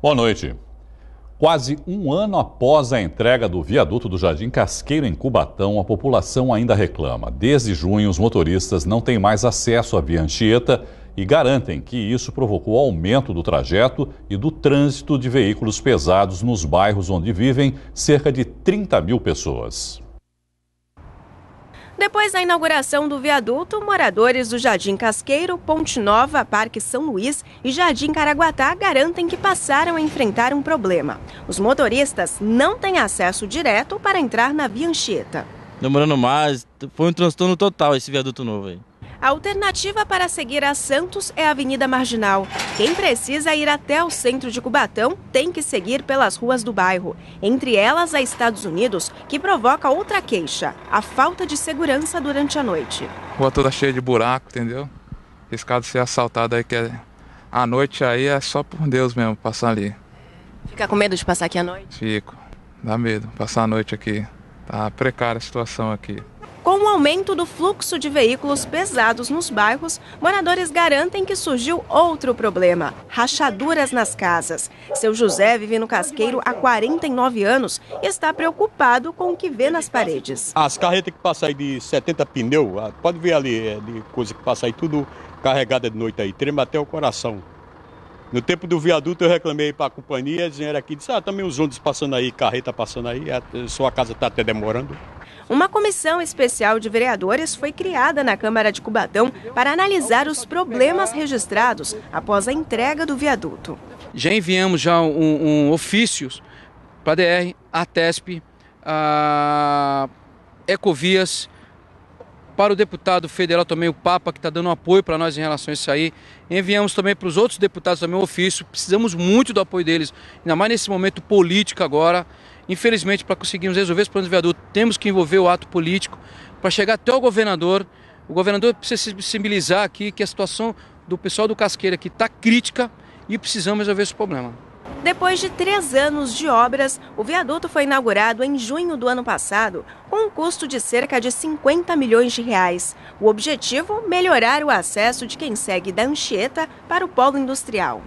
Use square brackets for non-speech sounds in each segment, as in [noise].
Boa noite. Quase um ano após a entrega do viaduto do Jardim Casqueiro em Cubatão, a população ainda reclama. Desde junho, os motoristas não têm mais acesso à Via Anchieta e garantem que isso provocou aumento do trajeto e do trânsito de veículos pesados nos bairros onde vivem cerca de 30 mil pessoas. Depois da inauguração do viaduto, moradores do Jardim Casqueiro, Ponte Nova, Parque São Luís e Jardim Caraguatá garantem que passaram a enfrentar um problema. Os motoristas não têm acesso direto para entrar na Via Anchieta. Demorando mais, foi um transtorno total esse viaduto novo aí. A alternativa para seguir a Santos é a Avenida Marginal. Quem precisa ir até o centro de Cubatão tem que seguir pelas ruas do bairro, entre elas a Estados Unidos, que provoca outra queixa: a falta de segurança durante a noite. A rua toda cheia de buraco, entendeu? Riscado ser assaltado aí, que é... noite aí é só por Deus mesmo passar ali. Fica com medo de passar aqui à noite? Fico, dá medo passar a noite aqui. Tá precária a situação aqui. Com o aumento do fluxo de veículos pesados nos bairros, moradores garantem que surgiu outro problema: rachaduras nas casas. Seu José vive no Casqueiro há 49 anos e está preocupado com o que vê nas paredes. As carretas que passam aí de 70 pneus, ah, pode ver ali, é de coisa que passa aí tudo carregada de noite aí, trema até o coração. No tempo do viaduto eu reclamei para a companhia, dizendo aqui, disse, ah, também os ônibus passando aí, carreta passando aí, a é, sua casa está até demorando uma comissão especial de vereadores foi criada na Câmara de Cubatão para analisar os problemas registrados após a entrega do viaduto. Já enviamos já um, um ofício para a DR, a TESP, a Ecovias para o deputado federal também, o Papa, que está dando apoio para nós em relação a isso aí. Enviamos também para os outros deputados também ofício, precisamos muito do apoio deles, ainda mais nesse momento político agora. Infelizmente, para conseguirmos resolver esse problema do viaduto, temos que envolver o ato político para chegar até o governador. O governador precisa se sensibilizar aqui que a situação do pessoal do Casqueira aqui está crítica e precisamos resolver esse problema. Depois de três anos de obras, o viaduto foi inaugurado em junho do ano passado, com um custo de cerca de 50 milhões de reais. O objetivo, melhorar o acesso de quem segue da Anchieta para o polo industrial.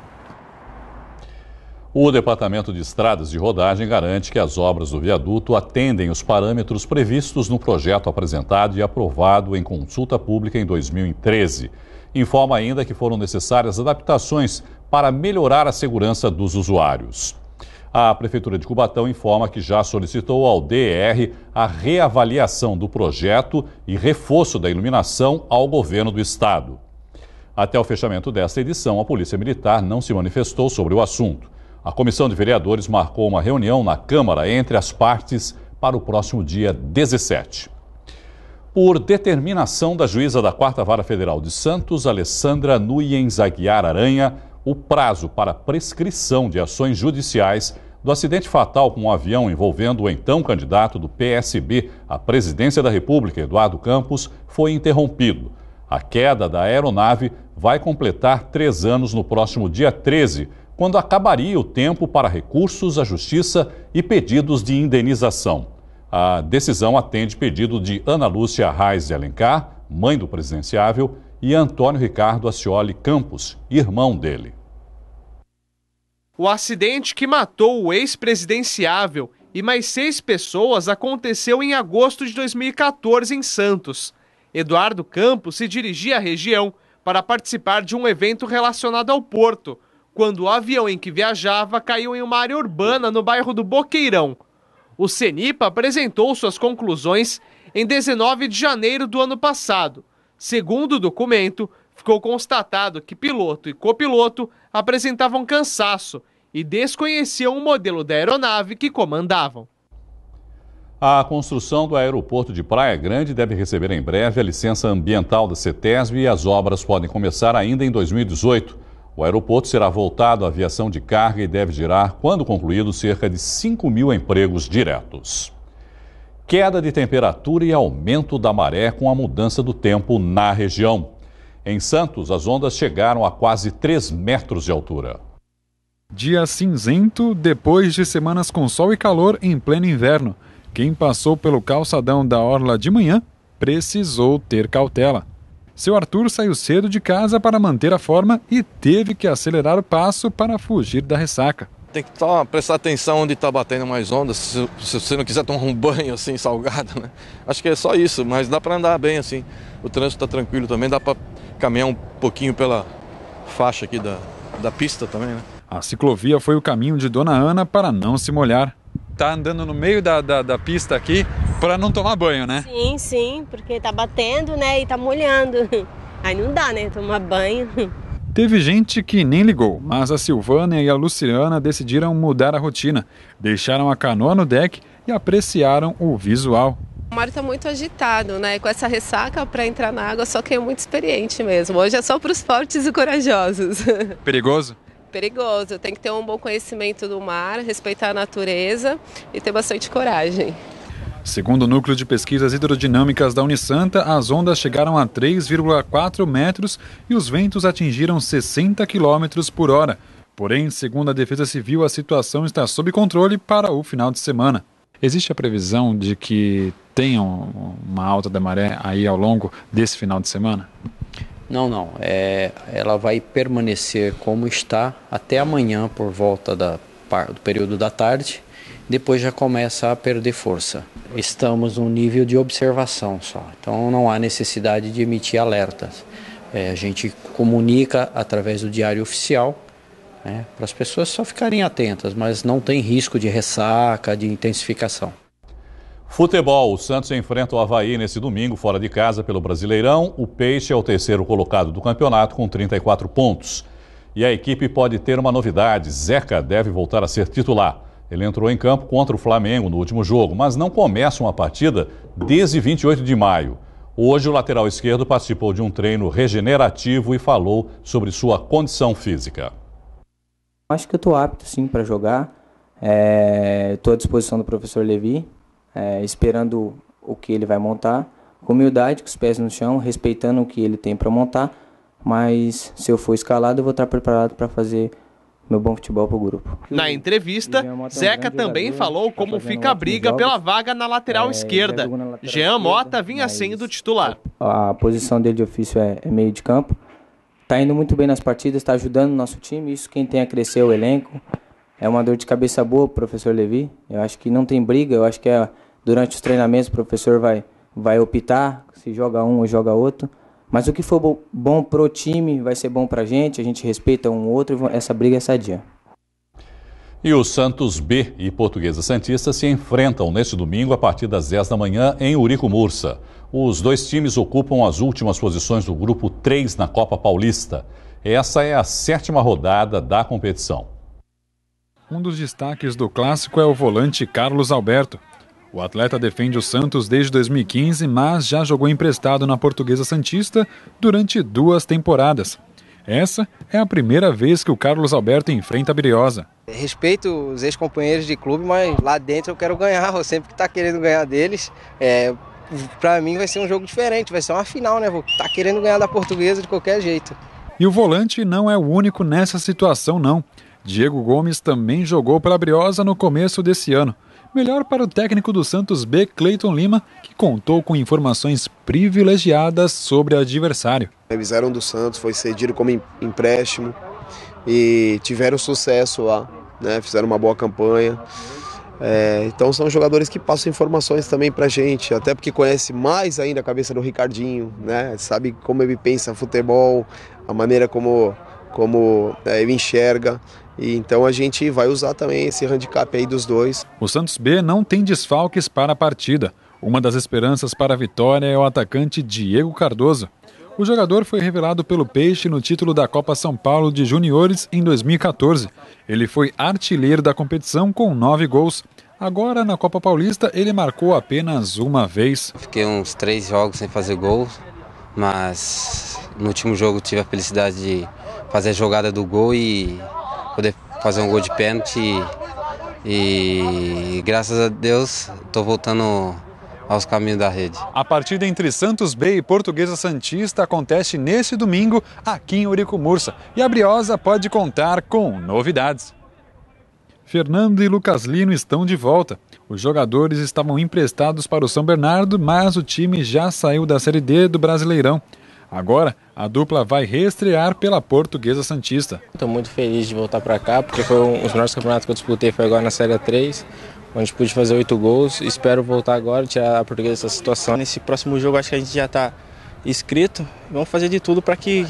O Departamento de Estradas de Rodagem garante que as obras do viaduto atendem os parâmetros previstos no projeto apresentado e aprovado em consulta pública em 2013. Informa ainda que foram necessárias adaptações para melhorar a segurança dos usuários. A Prefeitura de Cubatão informa que já solicitou ao DR a reavaliação do projeto e reforço da iluminação ao governo do estado. Até o fechamento desta edição, a Polícia Militar não se manifestou sobre o assunto. A Comissão de Vereadores marcou uma reunião na Câmara entre as partes para o próximo dia 17. Por determinação da juíza da Quarta Vara Federal de Santos, Alessandra Nuiens Aguiar Aranha, o prazo para prescrição de ações judiciais do acidente fatal com um avião envolvendo o então candidato do PSB à presidência da República, Eduardo Campos, foi interrompido. A queda da aeronave vai completar três anos no próximo dia 13, quando acabaria o tempo para recursos à justiça e pedidos de indenização. A decisão atende pedido de Ana Lúcia Reis de Alencar, mãe do presidenciável, e Antônio Ricardo Assioli Campos, irmão dele. O acidente que matou o ex-presidenciável e mais seis pessoas aconteceu em agosto de 2014 em Santos. Eduardo Campos se dirigia à região para participar de um evento relacionado ao porto, quando o avião em que viajava caiu em uma área urbana no bairro do Boqueirão. O CENIPA apresentou suas conclusões em 19 de janeiro do ano passado Segundo o documento, ficou constatado que piloto e copiloto apresentavam cansaço e desconheciam o modelo da aeronave que comandavam. A construção do aeroporto de Praia Grande deve receber em breve a licença ambiental da CETESB e as obras podem começar ainda em 2018. O aeroporto será voltado à aviação de carga e deve gerar, quando concluído, cerca de 5 mil empregos diretos queda de temperatura e aumento da maré com a mudança do tempo na região. Em Santos, as ondas chegaram a quase 3 metros de altura. Dia cinzento, depois de semanas com sol e calor em pleno inverno. Quem passou pelo calçadão da orla de manhã precisou ter cautela. Seu Arthur saiu cedo de casa para manter a forma e teve que acelerar o passo para fugir da ressaca tem que tá, prestar atenção onde está batendo mais ondas, se, se, você não quiser tomar um [laughs] banho assim salgado, né? Acho que é só isso, mas dá para andar bem assim. O trânsito está tranquilo também, dá para caminhar um pouquinho pela faixa aqui da, da pista também, né? A ciclovia foi o caminho de Dona Ana para não se molhar. Tá andando no meio da, da, da pista aqui para não tomar banho, né? Sim, sim, porque tá batendo, né, e tá molhando. Aí não dá, né, tomar banho. Teve gente que nem ligou, mas a Silvana e a Luciana decidiram mudar a rotina, deixaram a canoa no deck e apreciaram o visual. O mar está muito agitado, né? Com essa ressaca para entrar na água, só quem é muito experiente mesmo. Hoje é só para os fortes e corajosos. [laughs] Perigoso? Perigoso. Tem que ter um bom conhecimento do mar, respeitar a natureza e ter bastante coragem. Segundo o Núcleo de Pesquisas Hidrodinâmicas da Unisanta, as ondas chegaram a 3,4 metros e os ventos atingiram 60 quilômetros por hora. Porém, segundo a Defesa Civil, a situação está sob controle para o final de semana. Existe a previsão de que tenham uma alta da maré aí ao longo desse final de semana? Não, não. É, ela vai permanecer como está até amanhã por volta da, do período da tarde depois já começa a perder força. Estamos num nível de observação só, então não há necessidade de emitir alertas. É, a gente comunica através do diário oficial né, para as pessoas só ficarem atentas, mas não tem risco de ressaca, de intensificação. Futebol, o Santos enfrenta o Havaí nesse domingo, fora de casa, pelo Brasileirão. O Peixe é o terceiro colocado do campeonato, com 34 pontos. E a equipe pode ter uma novidade: Zeca deve voltar a ser titular. Ele entrou em campo contra o Flamengo no último jogo, mas não começa uma partida desde 28 de maio. Hoje, o lateral esquerdo participou de um treino regenerativo e falou sobre sua condição física. Acho que eu estou apto, sim, para jogar. Estou é... à disposição do professor Levi, é... esperando o que ele vai montar. Com humildade, com os pés no chão, respeitando o que ele tem para montar. Mas se eu for escalado, eu vou estar preparado para fazer meu bom futebol pro grupo. Na entrevista, é Zeca também jogador, falou tá como fica a briga jogos, pela vaga na lateral é, esquerda. Na lateral Jean Mota vinha sendo titular. A posição dele de ofício é, é meio de campo. Tá indo muito bem nas partidas, está ajudando o nosso time. Isso quem tem a crescer é o elenco. É uma dor de cabeça boa professor Levi. Eu acho que não tem briga, eu acho que é, durante os treinamentos o professor vai, vai optar se joga um ou joga outro. Mas o que for bom pro time vai ser bom pra gente, a gente respeita um outro e essa briga é sadia. E o Santos B e Portuguesa Santista se enfrentam neste domingo a partir das 10 da manhã em Urico Mursa. Os dois times ocupam as últimas posições do grupo 3 na Copa Paulista. Essa é a sétima rodada da competição. Um dos destaques do clássico é o volante Carlos Alberto, o atleta defende o Santos desde 2015, mas já jogou emprestado na Portuguesa Santista durante duas temporadas. Essa é a primeira vez que o Carlos Alberto enfrenta a Briosa. Respeito os ex-companheiros de clube, mas lá dentro eu quero ganhar. Eu sempre que está querendo ganhar deles, é, para mim vai ser um jogo diferente, vai ser uma final, né? Vou tá querendo ganhar da Portuguesa de qualquer jeito. E o volante não é o único nessa situação, não. Diego Gomes também jogou para a Briosa no começo desse ano. Melhor para o técnico do Santos B, Cleiton Lima, que contou com informações privilegiadas sobre o adversário. Revisaram do Santos, foi cedido como empréstimo e tiveram sucesso lá, né? fizeram uma boa campanha. É, então são jogadores que passam informações também pra gente, até porque conhece mais ainda a cabeça do Ricardinho, né? Sabe como ele pensa futebol, a maneira como como é, ele enxerga. E então a gente vai usar também esse handicap aí dos dois. O Santos B não tem desfalques para a partida. Uma das esperanças para a vitória é o atacante Diego Cardoso. O jogador foi revelado pelo Peixe no título da Copa São Paulo de Juniores em 2014. Ele foi artilheiro da competição com nove gols. Agora, na Copa Paulista, ele marcou apenas uma vez. Fiquei uns três jogos sem fazer gol, mas no último jogo tive a felicidade de fazer a jogada do gol e poder fazer um gol de pênalti. E, e graças a Deus estou voltando aos caminhos da rede. A partida entre Santos B e Portuguesa Santista acontece nesse domingo aqui em Urico Mursa e a Briosa pode contar com novidades. Fernando e Lucas Lino estão de volta. Os jogadores estavam emprestados para o São Bernardo, mas o time já saiu da Série D do Brasileirão. Agora, a dupla vai reestrear pela Portuguesa Santista. Estou muito feliz de voltar para cá, porque foi um dos melhores campeonatos que eu disputei, foi agora na Série 3, onde pude fazer oito gols. Espero voltar agora, tirar a Portuguesa dessa situação. Nesse próximo jogo acho que a gente já está inscrito. Vamos fazer de tudo para que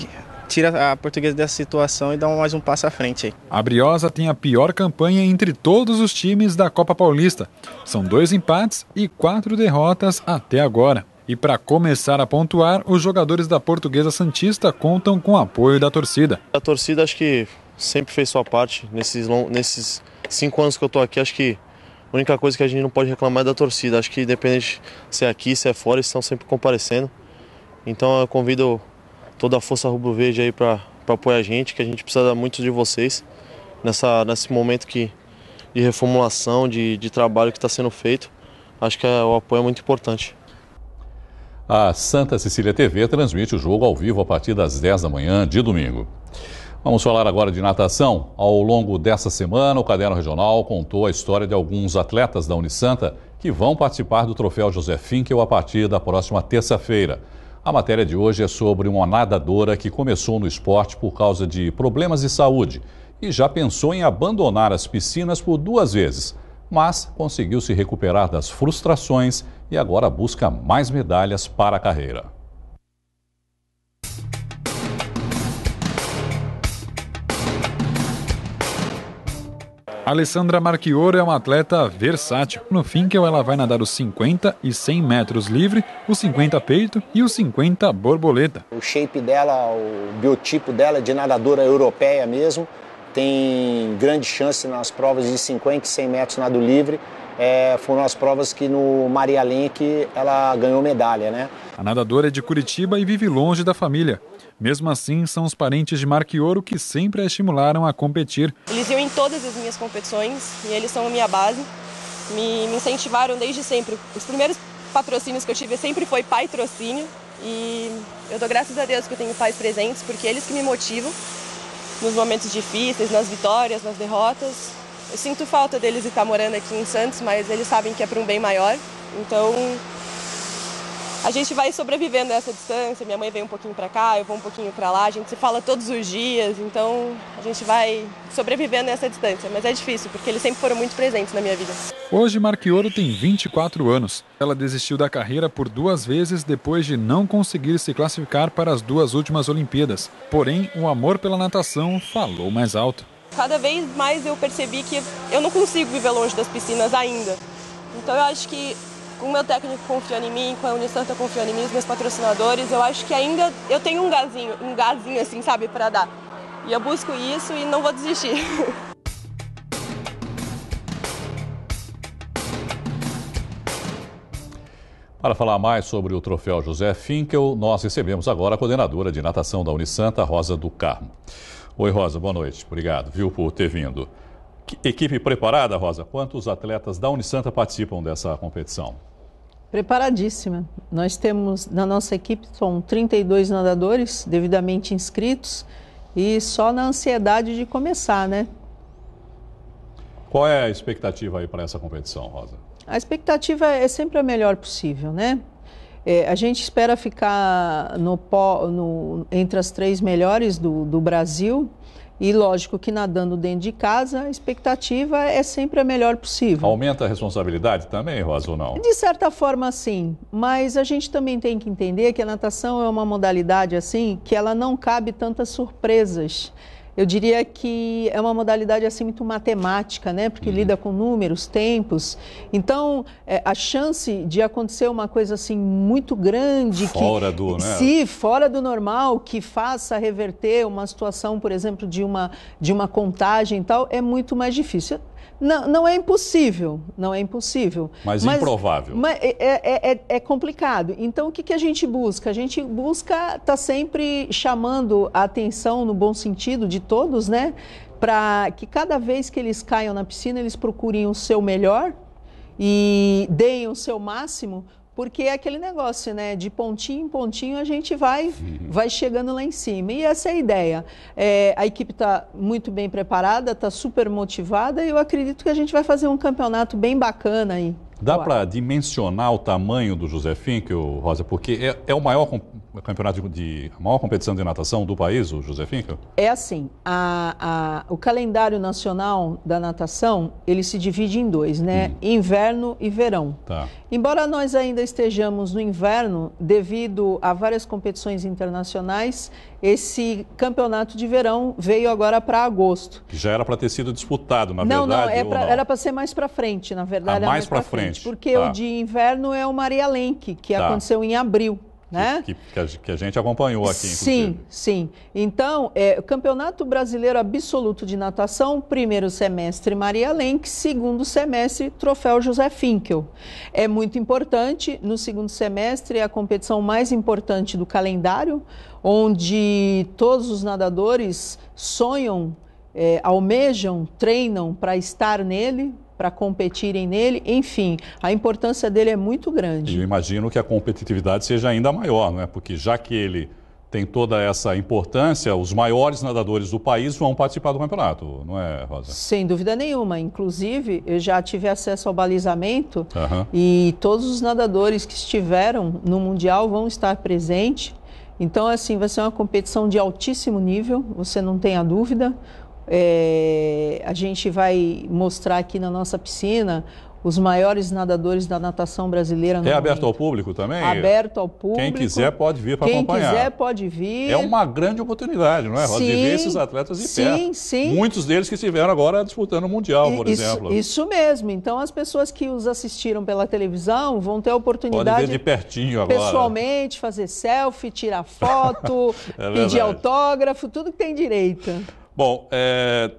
tire a portuguesa dessa situação e dê mais um passo à frente. Aí. A Briosa tem a pior campanha entre todos os times da Copa Paulista. São dois empates e quatro derrotas até agora. E para começar a pontuar, os jogadores da Portuguesa Santista contam com o apoio da torcida. A torcida acho que sempre fez sua parte. Nesses, nesses cinco anos que eu estou aqui, acho que a única coisa que a gente não pode reclamar é da torcida. Acho que independente se é aqui, se é fora, eles estão sempre comparecendo. Então eu convido toda a força rubro-verde aí para apoiar a gente, que a gente precisa muito de vocês nessa, nesse momento que, de reformulação, de, de trabalho que está sendo feito. Acho que é, o apoio é muito importante. A Santa Cecília TV transmite o jogo ao vivo a partir das 10 da manhã de domingo. Vamos falar agora de natação. Ao longo dessa semana, o Caderno Regional contou a história de alguns atletas da Unisanta que vão participar do Troféu José Finkel a partir da próxima terça-feira. A matéria de hoje é sobre uma nadadora que começou no esporte por causa de problemas de saúde e já pensou em abandonar as piscinas por duas vezes, mas conseguiu se recuperar das frustrações e agora busca mais medalhas para a carreira. Alessandra Marchioro é uma atleta versátil. No Finkel, ela vai nadar os 50 e 100 metros livre, os 50 peito e os 50 borboleta. O shape dela, o biotipo dela é de nadadora europeia mesmo, tem grande chance nas provas de 50 e 100 metros nado livre. É, foram as provas que no Maria Lenk ela ganhou medalha, né? A nadadora é de Curitiba e vive longe da família. Mesmo assim, são os parentes de Ouro que sempre a estimularam a competir. Eles iam em todas as minhas competições e eles são a minha base. Me, me incentivaram desde sempre. Os primeiros patrocínios que eu tive sempre foi pai patrocínio. E eu dou graças a Deus que eu tenho pais presentes, porque é eles que me motivam nos momentos difíceis, nas vitórias, nas derrotas. Eu sinto falta deles estar morando aqui em Santos, mas eles sabem que é para um bem maior. Então, a gente vai sobrevivendo a essa distância. Minha mãe vem um pouquinho para cá, eu vou um pouquinho para lá. A gente se fala todos os dias, então a gente vai sobrevivendo a essa distância. Mas é difícil, porque eles sempre foram muito presentes na minha vida. Hoje, Marquioro tem 24 anos. Ela desistiu da carreira por duas vezes depois de não conseguir se classificar para as duas últimas Olimpíadas. Porém, o amor pela natação falou mais alto. Cada vez mais eu percebi que eu não consigo viver longe das piscinas ainda. Então eu acho que com o meu técnico confiando em mim, com a Unisanta confiando em mim, os meus patrocinadores, eu acho que ainda eu tenho um gazinho, um gazinho assim, sabe, para dar. E eu busco isso e não vou desistir. [laughs] Para falar mais sobre o troféu José Finkel, nós recebemos agora a coordenadora de natação da Unisanta, Rosa do Carmo. Oi, Rosa, boa noite. Obrigado, viu, por ter vindo. Equipe preparada, Rosa? Quantos atletas da Unisanta participam dessa competição? Preparadíssima. Nós temos na nossa equipe são 32 nadadores devidamente inscritos e só na ansiedade de começar, né? Qual é a expectativa aí para essa competição, Rosa? A expectativa é sempre a melhor possível, né? É, a gente espera ficar no, no, entre as três melhores do, do Brasil e lógico que nadando dentro de casa, a expectativa é sempre a melhor possível. Aumenta a responsabilidade também, Rosa, ou não? De certa forma, sim. Mas a gente também tem que entender que a natação é uma modalidade assim que ela não cabe tantas surpresas. Eu diria que é uma modalidade assim muito matemática, né? Porque uhum. lida com números, tempos. Então, é, a chance de acontecer uma coisa assim muito grande fora que do, né? se fora do normal que faça reverter uma situação, por exemplo, de uma de uma contagem e tal, é muito mais difícil. Não, não é impossível, não é impossível. Mas, mas improvável. Mas é, é, é, é, é complicado. Então, o que, que a gente busca? A gente busca estar tá sempre chamando a atenção, no bom sentido, de todos, né? Para que cada vez que eles caiam na piscina, eles procurem o seu melhor e deem o seu máximo, porque é aquele negócio, né? De pontinho em pontinho a gente vai, vai chegando lá em cima. E essa é a ideia. É, a equipe está muito bem preparada, está super motivada e eu acredito que a gente vai fazer um campeonato bem bacana aí. Dá para dimensionar o tamanho do José Fink, Rosa? Porque é, é o maior campeonato de, de a maior competição de natação do país, o José Finkel? É assim, a, a, o calendário nacional da natação ele se divide em dois, né? Hum. Inverno e verão. Tá. Embora nós ainda estejamos no inverno, devido a várias competições internacionais, esse campeonato de verão veio agora para agosto. já era para ter sido disputado, na não, verdade. Não, é pra, não, era para ser mais para frente, na verdade. Ah, mais, mais para frente. frente. Porque tá. o de inverno é o Maria Lenque, que tá. aconteceu em abril né? Que, que, que a gente acompanhou aqui, Sim, sim. Então, é, Campeonato Brasileiro Absoluto de Natação, primeiro semestre Maria Lenk, segundo semestre Troféu José Finkel. É muito importante, no segundo semestre é a competição mais importante do calendário, onde todos os nadadores sonham é, almejam, treinam para estar nele, para competirem nele. Enfim, a importância dele é muito grande. Eu imagino que a competitividade seja ainda maior, não é? Porque já que ele tem toda essa importância, os maiores nadadores do país vão participar do campeonato, não é, Rosa? Sem dúvida nenhuma. Inclusive, eu já tive acesso ao balizamento uhum. e todos os nadadores que estiveram no Mundial vão estar presentes. Então, assim, vai ser uma competição de altíssimo nível, você não tem a dúvida. É, a gente vai mostrar aqui na nossa piscina os maiores nadadores da natação brasileira. é momento. aberto ao público também? Aberto ao público. Quem quiser pode vir para acompanhar. Quem quiser pode vir. É uma grande oportunidade, não é? Sim, de ver esses atletas de sim, perto. Sim, sim. Muitos deles que estiveram agora disputando o Mundial, por isso, exemplo. Isso mesmo. Então, as pessoas que os assistiram pela televisão vão ter a oportunidade... Podem ver de pertinho agora. Pessoalmente, fazer selfie, tirar foto, [laughs] é pedir autógrafo, tudo que tem direito. Bom, é,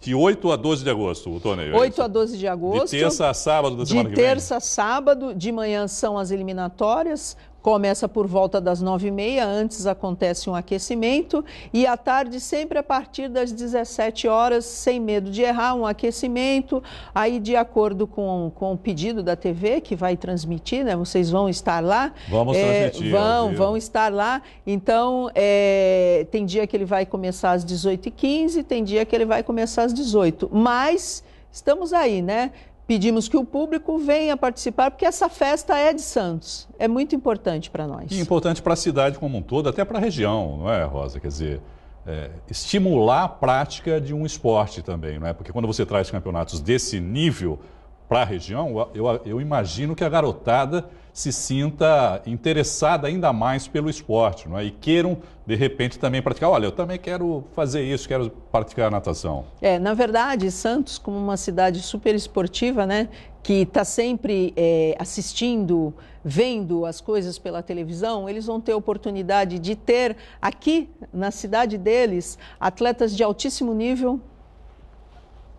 de 8 a 12 de agosto, o torneio. 8 é a 12 de agosto. De terça a sábado da semana que vem. De terça a sábado, de manhã são as eliminatórias, Começa por volta das nove e meia, antes acontece um aquecimento e à tarde sempre a partir das 17 horas, sem medo de errar, um aquecimento. Aí de acordo com, com o pedido da TV que vai transmitir, né? Vocês vão estar lá. Vamos é, transmitir. Vão, vão estar lá. Então é, tem dia que ele vai começar às 18h15, tem dia que ele vai começar às 18 Mas estamos aí, né? pedimos que o público venha participar, porque essa festa é de Santos. É muito importante para nós. E importante para a cidade como um todo, até para a região, não é, Rosa? Quer dizer, é, estimular a prática de um esporte também, não é? Porque quando você traz campeonatos desse nível para a região, eu, eu imagino que a garotada se sinta interessada ainda mais pelo esporte não é? e queiram, de repente, também praticar. Olha, eu também quero fazer isso, quero praticar natação. É, na verdade, Santos, como uma cidade super esportiva, né, que está sempre é, assistindo, vendo as coisas pela televisão, eles vão ter oportunidade de ter aqui, na cidade deles, atletas de altíssimo nível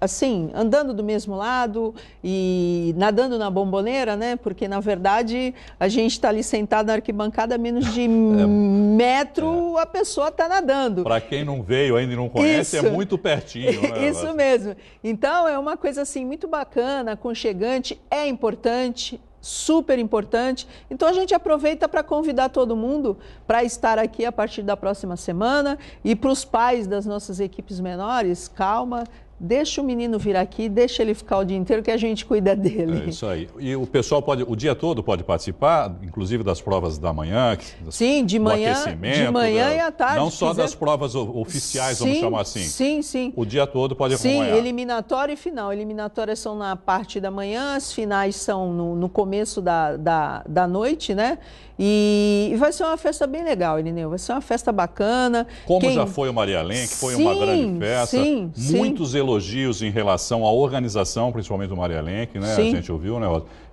assim, andando do mesmo lado e nadando na bomboneira, né? Porque na verdade a gente está ali sentado na arquibancada a menos de [laughs] é, metro, é. a pessoa está nadando. Para quem não veio ainda e não conhece, é Isso. é muito pertinho. Né? [laughs] Isso mesmo. Então é uma coisa assim muito bacana, aconchegante, é importante, super importante. Então a gente aproveita para convidar todo mundo para estar aqui a partir da próxima semana e para os pais das nossas equipes menores, calma, Deixa o menino vir aqui, deixa ele ficar o dia inteiro que a gente cuida dele. É isso aí. E o pessoal pode, o dia todo pode participar, inclusive das provas da manhã. Sim, de manhã, de manhã da, e à tarde. Não só quiser. das provas oficiais, sim, vamos chamar assim. Sim, sim. O dia todo pode acompanhar. Sim, eliminatória e final. Eliminatórias são na parte da manhã, as finais são no, no começo da, da, da noite, né? E, e vai ser uma festa bem legal, Irineu. Vai ser uma festa bacana. Como Quem... já foi o Maria Além, que foi sim, uma grande festa. Sim, Muitos sim elogios em relação à organização, principalmente do Maria Lenk, né? Sim. A gente ouviu, né?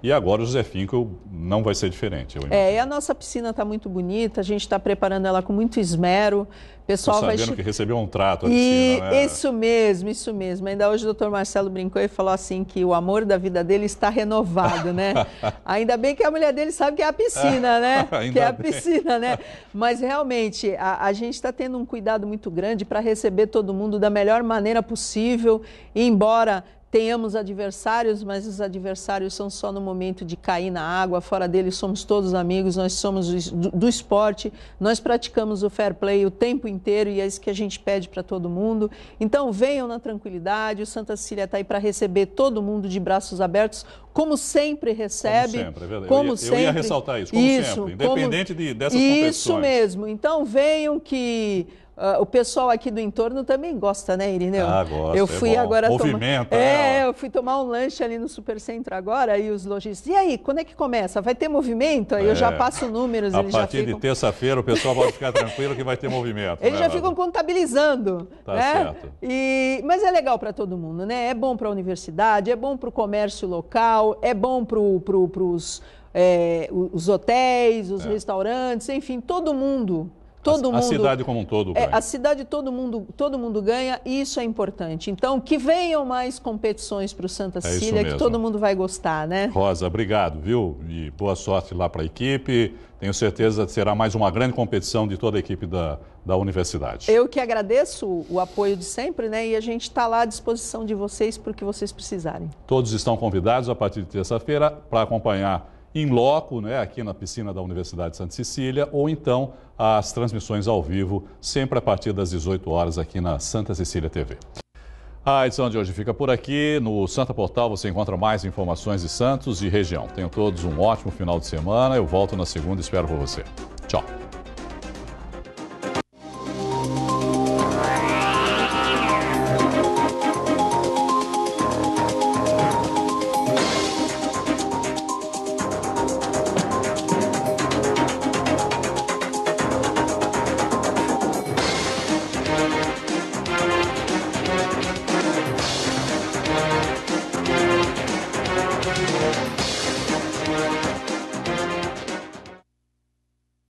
E agora o José Finkel não vai ser diferente. é, a nossa piscina está muito bonita, a gente está preparando ela com muito esmero pessoal sabendo vai... que recebeu um trato. E piscina, né? isso mesmo, isso mesmo. Ainda hoje o doutor Marcelo brincou e falou assim que o amor da vida dele está renovado, né? [laughs] Ainda bem que a mulher dele sabe que é a piscina, [laughs] né? que é a bem. piscina, né? Mas realmente a, a gente está tendo um cuidado muito grande para receber todo mundo da melhor maneira possível, embora Tenhamos adversários, mas os adversários são só no momento de cair na água. Fora deles, somos todos amigos, nós somos do, do esporte, nós praticamos o fair play o tempo inteiro e é isso que a gente pede para todo mundo. Então, venham na tranquilidade. O Santa Cília está aí para receber todo mundo de braços abertos, como sempre recebe. Como sempre, é verdade. Como eu, ia, sempre. eu ia ressaltar isso, como isso, sempre, independente como... de, dessas isso competições. Isso mesmo. Então, venham que. Uh, o pessoal aqui do entorno também gosta, né, Irineu? Ah, gosta. Eu é fui é agora tomar... é, é, eu fui tomar um lanche ali no Supercentro agora e os lojistas. E aí, quando é que começa? Vai ter movimento? Aí é. eu já é. passo números. A partir ficam... de terça-feira o pessoal pode ficar tranquilo que vai ter movimento. Eles né, já ficam contabilizando. Tá né? certo. E... Mas é legal para todo mundo, né? É bom para a universidade, é bom para o comércio local, é bom para pro, os. É, eh, os hotéis, os é. restaurantes, enfim, todo mundo todo a, mundo. A cidade como um todo. Ganha. É, a cidade todo mundo, todo mundo ganha e isso é importante. Então, que venham mais competições para o Santa é Cecília, que todo mundo vai gostar, né? Rosa, obrigado, viu? E boa sorte lá para a equipe. Tenho certeza que será mais uma grande competição de toda a equipe da, da universidade. Eu que agradeço o apoio de sempre, né? E a gente está lá à disposição de vocês para o que vocês precisarem. Todos estão convidados a partir de terça-feira para acompanhar em loco, né, aqui na piscina da Universidade de Santa Cecília, ou então as transmissões ao vivo, sempre a partir das 18 horas aqui na Santa Cecília TV. A edição de hoje fica por aqui. No Santa Portal você encontra mais informações de Santos e região. Tenham todos um ótimo final de semana. Eu volto na segunda e espero por você. Tchau.